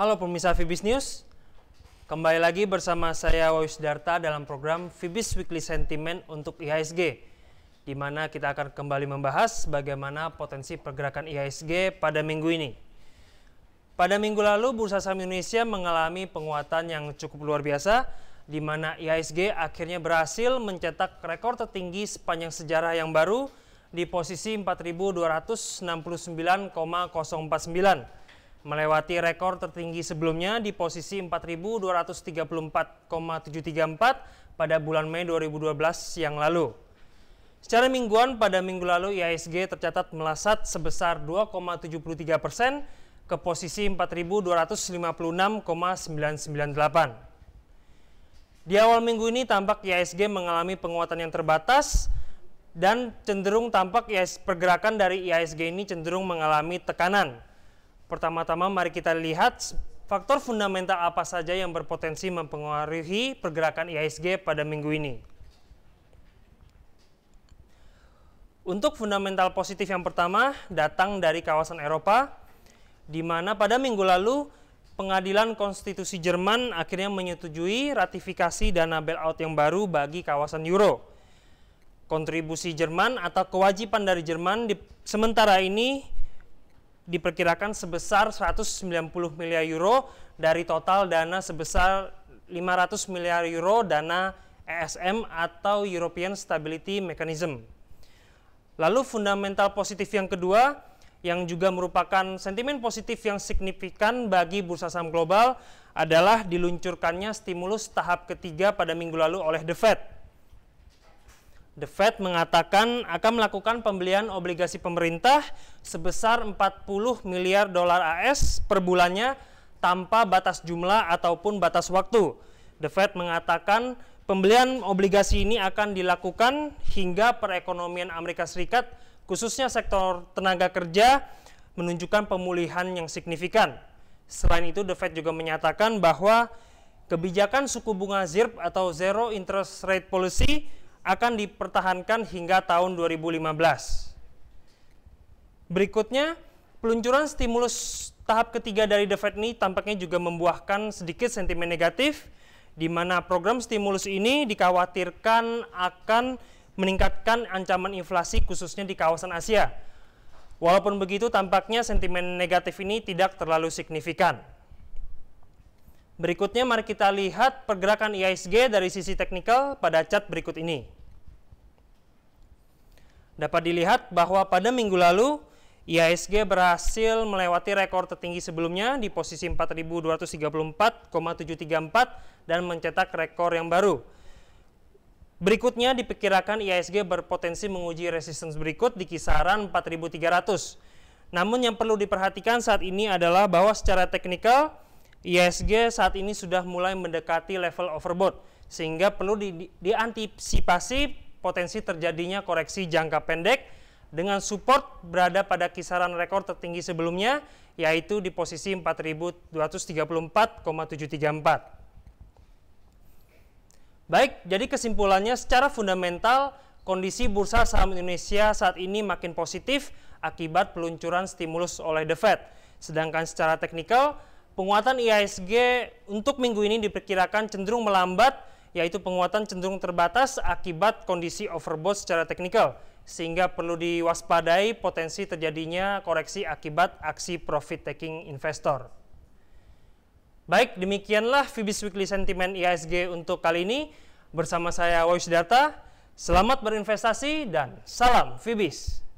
Halo pemirsa Fibis News, kembali lagi bersama saya Wawis Darta dalam program Fibis Weekly Sentiment untuk IHSG, di mana kita akan kembali membahas bagaimana potensi pergerakan IHSG pada minggu ini. Pada minggu lalu, Bursa Saham Indonesia mengalami penguatan yang cukup luar biasa, di mana IHSG akhirnya berhasil mencetak rekor tertinggi sepanjang sejarah yang baru di posisi 4.269,049 melewati rekor tertinggi sebelumnya di posisi 4.234,734 pada bulan Mei 2012 yang lalu. Secara mingguan, pada minggu lalu IISG tercatat melesat sebesar 2,73 persen ke posisi 4.256,998. Di awal minggu ini tampak IISG mengalami penguatan yang terbatas dan cenderung tampak pergerakan dari IISG ini cenderung mengalami tekanan. Pertama-tama mari kita lihat faktor fundamental apa saja yang berpotensi mempengaruhi pergerakan IHSG pada minggu ini. Untuk fundamental positif yang pertama datang dari kawasan Eropa, di mana pada minggu lalu pengadilan konstitusi Jerman akhirnya menyetujui ratifikasi dana bailout yang baru bagi kawasan euro. Kontribusi Jerman atau kewajiban dari Jerman di, sementara ini diperkirakan sebesar 190 miliar euro dari total dana sebesar 500 miliar euro dana ESM atau European Stability Mechanism. Lalu fundamental positif yang kedua yang juga merupakan sentimen positif yang signifikan bagi bursa saham global adalah diluncurkannya stimulus tahap ketiga pada minggu lalu oleh The Fed. The Fed mengatakan akan melakukan pembelian obligasi pemerintah sebesar 40 miliar dolar AS per bulannya tanpa batas jumlah ataupun batas waktu. The Fed mengatakan pembelian obligasi ini akan dilakukan hingga perekonomian Amerika Serikat khususnya sektor tenaga kerja menunjukkan pemulihan yang signifikan. Selain itu, The Fed juga menyatakan bahwa kebijakan suku bunga ZIRP atau Zero Interest Rate Policy akan dipertahankan hingga tahun 2015. Berikutnya, peluncuran stimulus tahap ketiga dari The Fed ini tampaknya juga membuahkan sedikit sentimen negatif, di mana program stimulus ini dikhawatirkan akan meningkatkan ancaman inflasi khususnya di kawasan Asia. Walaupun begitu, tampaknya sentimen negatif ini tidak terlalu signifikan. Berikutnya mari kita lihat pergerakan IISG dari sisi teknikal pada cat berikut ini. Dapat dilihat bahwa pada minggu lalu IISG berhasil melewati rekor tertinggi sebelumnya di posisi 4234,734 dan mencetak rekor yang baru. Berikutnya diperkirakan IISG berpotensi menguji resistance berikut di kisaran 4300. Namun yang perlu diperhatikan saat ini adalah bahwa secara teknikal ISG saat ini sudah mulai mendekati level overbought sehingga perlu di, diantisipasi potensi terjadinya koreksi jangka pendek dengan support berada pada kisaran rekor tertinggi sebelumnya yaitu di posisi 4234,734. Baik, jadi kesimpulannya secara fundamental kondisi bursa saham Indonesia saat ini makin positif akibat peluncuran stimulus oleh The Fed. Sedangkan secara teknikal penguatan IHSG untuk minggu ini diperkirakan cenderung melambat, yaitu penguatan cenderung terbatas akibat kondisi overbought secara teknikal, sehingga perlu diwaspadai potensi terjadinya koreksi akibat aksi profit taking investor. Baik, demikianlah Fibis Weekly Sentiment IHSG untuk kali ini. Bersama saya Wais Data, selamat berinvestasi dan salam Fibis.